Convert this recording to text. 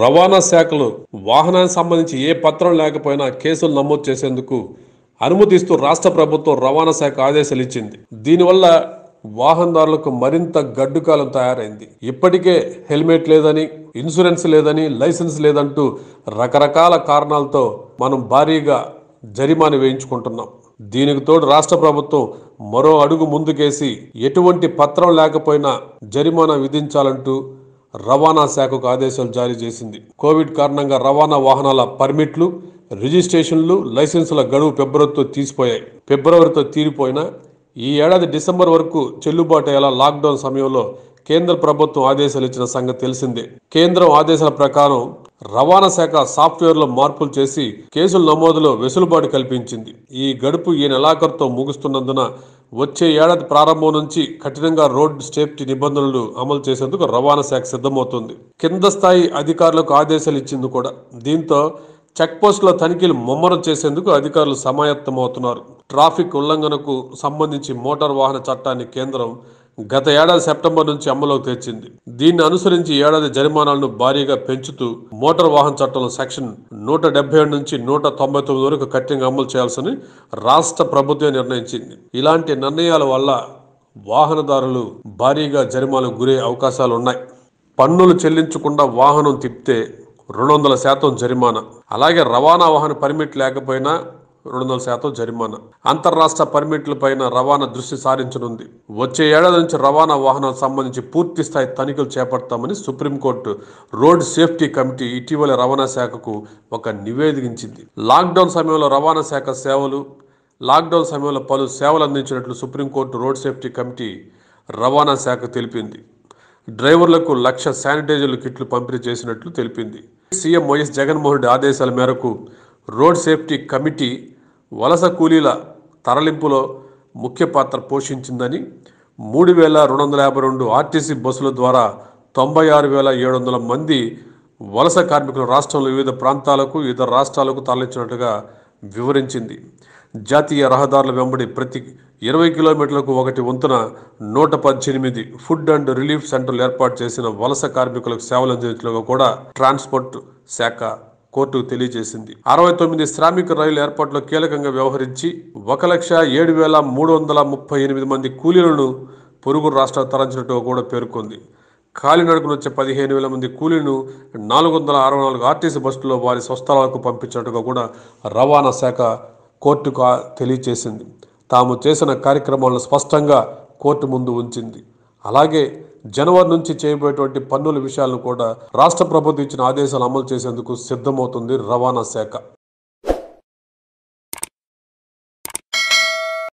రవాణా శాఖలు వాహనానికి సంబంధించి ఏ పత్రం లేకపోయినా కేసులు నమోదు చేసేందుకు అనుమతిస్తూ రాష్ట్ర ప్రభుత్వం రవాణా శాఖ ఆదేశాలు ఇచ్చింది దీనివల్ల వాహనదారులకు మరింత గడ్డుకాలం తయారైంది ఇప్పటికే హెల్మెట్ లేదని ఇన్సూరెన్స్ లేదని లైసెన్స్ లేదంటూ రకరకాల కారణాలతో మనం భారీగా జరిమానా వేయించుకుంటున్నాం దీనికి తోడు రాష్ట్ర ప్రభుత్వం మరో అడుగు ముందుకేసి ఎటువంటి పత్రం లేకపోయినా జరిమానా విధించాలంటూ రవాణా శాఖకు ఆదేశాలు జారీ చేసింది కోవిడ్ కారణంగా రవాణా వాహనాల పర్మిట్లు రిజిస్ట్రేషన్లు లైసెన్సుల గడువు ఫిబ్రవరితో తీసిపోయాయి ఫిబ్రవరితో తీరిపోయిన ఈ ఏడాది డిసెంబర్ వరకు చెల్లుబాటు అయ్యేలా లాక్డౌన్ సమయంలో కేంద్ర ప్రభుత్వం ఆదేశాలు ఇచ్చిన సంగతి తెలిసిందే కేంద్రం ఆదేశాల ప్రకారం రవాణా శాఖ సాఫ్ట్వేర్లో మార్పులు చేసి కేసుల నమోదులో వెసులుబాటు కల్పించింది ఈ గడుపు ఈ నెలాఖరుతో ముగుస్తున్నందున వచ్చే ఏడాది ప్రారంభం నుంచి కఠినంగా రోడ్ సేఫ్టీ నిబంధనలు అమలు చేసేందుకు రవాణా శాఖ సిద్ధమవుతుంది కింద స్థాయి అధికారులకు ఆదేశాలు ఇచ్చింది కూడా దీంతో చెక్పోస్టుల తనిఖీలు ముమ్మరం చేసేందుకు అధికారులు సమాయత్తమవుతున్నారు ట్రాఫిక్ ఉల్లంఘనకు సంబంధించి మోటార్ వాహన చట్టాన్ని కేంద్రం గత ఏడాది సెప్టెంబర్ నుంచి అమలులోకి తెచ్చింది దీన్ని అనుసరించి ఏడాది జరిమానాలను భారీగా పెంచుతూ మోటార్ వాహన చట్టంలో సెక్షన్ నూట డెబ్బై ఏడు నుంచి నూట తొంభై తొమ్మిది వరకు కఠినంగా అమలు చేయాల్సిన రాష్ట్ర ప్రభుత్వం నిర్ణయించింది ఇలాంటి నిర్ణయాల వల్ల వాహనదారులు భారీగా జరిమాలకు గురే అవకాశాలు ఉన్నాయి పన్నులు చెల్లించకుండా వాహనం తిప్పితే రెండు వందల శాతం జరిమానా అలాగే రవాణా వాహన పర్మిట్ లేకపోయినా రెండు వందల శాతం జరిమానా అంతర్రాష్ట్ర పైన రవాణా దృష్టి సారించనుంది వచ్చే ఏడాది నుంచి రవాణా వాహనాలకు సంబంధించి పూర్తి స్థాయి తనిఖీలు చేపడతామని సుప్రీంకోర్టు రోడ్ సేఫ్టీ కమిటీ ఇటీవల రవాణా శాఖకు ఒక నివేదికించింది లాక్డౌన్ సమయంలో రవాణా శాఖ సేవలు లాక్డౌన్ సమయంలో పలు సేవలు అందించినట్లు సుప్రీంకోర్టు రోడ్ సేఫ్టీ కమిటీ రవాణా శాఖ తెలిపింది డ్రైవర్లకు లక్ష శానిటైజర్లు కిట్లు పంపిణీ చేసినట్లు తెలిపింది సీఎం వైఎస్ జగన్మోహన్ రెడ్డి ఆదేశాల మేరకు రోడ్ సేఫ్టీ కమిటీ వలస కూలీల తరలింపులో ముఖ్య పాత్ర పోషించిందని మూడు వేల రెండు వందల యాభై రెండు ఆర్టీసీ బస్సుల ద్వారా తొంభై ఆరు వేల ఏడు వందల మంది వలస కార్మికులు రాష్ట్రంలో వివిధ ప్రాంతాలకు ఇతర రాష్ట్రాలకు తరలించినట్టుగా వివరించింది జాతీయ రహదారుల వెంబడి ప్రతి ఇరవై కిలోమీటర్లకు ఒకటి వంతున నూట పద్దెనిమిది ఫుడ్ అండ్ రిలీఫ్ సెంటర్లు ఏర్పాటు చేసిన వలస కార్మికులకు సేవలు అందించినట్లుగా కూడా ట్రాన్స్పోర్ట్ శాఖ కోర్టు తెలియజేసింది అరవై తొమ్మిది శ్రామిక రైలు ఏర్పాట్లో కీలకంగా వ్యవహరించి ఒక లక్ష ఏడు వేల మూడు వందల ముప్పై ఎనిమిది మంది కూలీలను పొరుగు రాష్ట్రాలు తరలించినట్టు కూడా పేర్కొంది కాలినడకను వచ్చే పదిహేను వేల మంది కూలీలను నాలుగు వందల అరవై నాలుగు ఆర్టీసీ బస్సులో వారి స్వస్థలాలకు పంపించినట్టుగా కూడా రవాణా శాఖ కోర్టుకు తెలియజేసింది తాము చేసిన కార్యక్రమాలను స్పష్టంగా కోర్టు ముందు ఉంచింది అలాగే జనవరి నుంచి చేయబోయేటువంటి పన్నుల విషయాలను కూడా రాష్ట్ర ప్రభుత్వం ఇచ్చిన ఆదేశాలు అమలు చేసేందుకు సిద్ధమవుతుంది రవాణా శాఖ